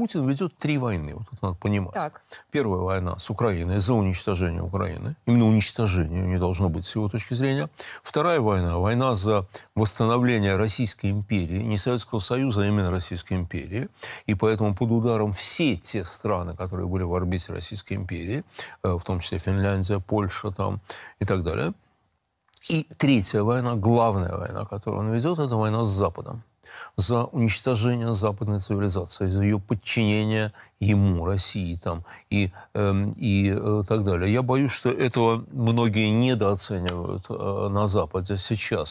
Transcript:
Путин ведет три войны, вот это надо понимать. Так. Первая война с Украиной за уничтожение Украины. Именно уничтожение не должно быть с его точки зрения. Вторая война, война за восстановление Российской империи, не Советского Союза, а именно Российской империи. И поэтому под ударом все те страны, которые были в орбите Российской империи, э, в том числе Финляндия, Польша там и так далее – и третья война, главная война, которую он ведет, это война с Западом. За уничтожение западной цивилизации, за ее подчинение ему, России там, и, э, и э, так далее. Я боюсь, что этого многие недооценивают э, на Западе сейчас.